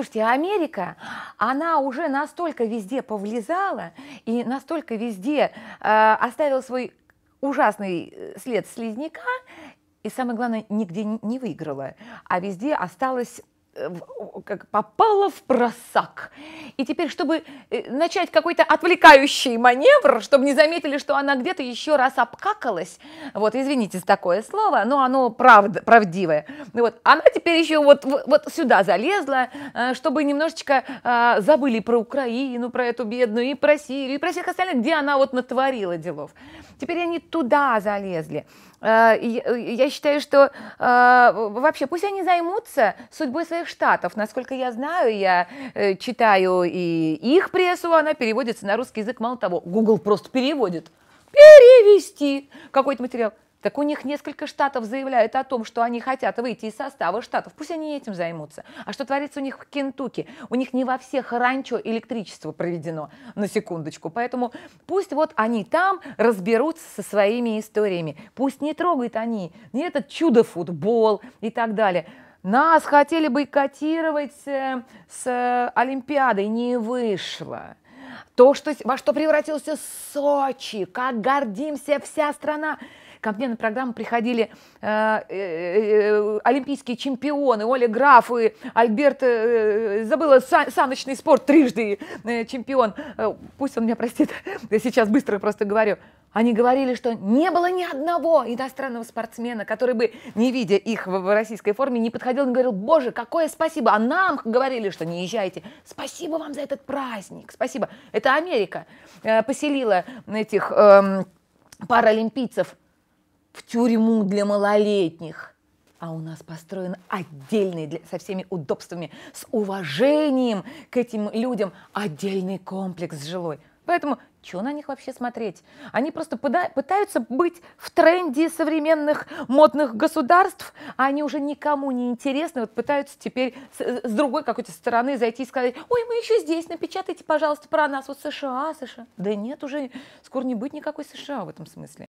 Слушайте, а Америка, она уже настолько везде повлезала и настолько везде э, оставила свой ужасный э, след слизняка, и самое главное, нигде не выиграла, а везде осталась Э, как попала в просак. И теперь, чтобы э, начать какой-то отвлекающий маневр, чтобы не заметили, что она где-то еще раз обкакалась, вот, извините за такое слово, но оно правд, правдивое. вот, она теперь еще вот, вот сюда залезла, э, чтобы немножечко забыли про Украину, про эту бедную, и про Сирию, и про всех остальных, где она вот натворила делов. Теперь они туда залезли. Э, э, я считаю, что э, вообще пусть они займутся судьбой своих штатов. Насколько я знаю, я читаю и их прессу, она переводится на русский язык. Мало того, Google просто переводит перевести какой-то материал. Так у них несколько штатов заявляют о том, что они хотят выйти из состава штатов. Пусть они этим займутся. А что творится у них в Кентукки? У них не во всех ранчо электричество проведено, на секундочку. Поэтому пусть вот они там разберутся со своими историями. Пусть не трогают они не этот чудо-футбол и так далее. Нас хотели бойкотировать э, с э, Олимпиадой, не вышло то, что, во что превратился Сочи, как гордимся вся страна. Ко мне на программу приходили э, э, э, олимпийские чемпионы, Оля Граф и Альберт, э, э забыла, сан, саночный спорт трижды э, чемпион. Э, пусть он меня простит, я сейчас быстро просто говорю. Они говорили, что не было ни одного иностранного спортсмена, который бы, не видя их в российской форме, не подходил и говорил, боже, какое спасибо. А нам говорили, что не езжайте. Спасибо вам за этот праздник. Спасибо. Это Америка э, поселила этих эм, паралимпийцев в тюрьму для малолетних. А у нас построен отдельный, для, со всеми удобствами, с уважением к этим людям, отдельный комплекс жилой. Поэтому что на них вообще смотреть? Они просто пытаются быть в тренде современных модных государств, а они уже никому не интересны, вот пытаются теперь с, с другой какой-то стороны зайти и сказать, ой, мы еще здесь, напечатайте, пожалуйста, про нас, вот США, США. Да нет, уже скоро не будет никакой США в этом смысле.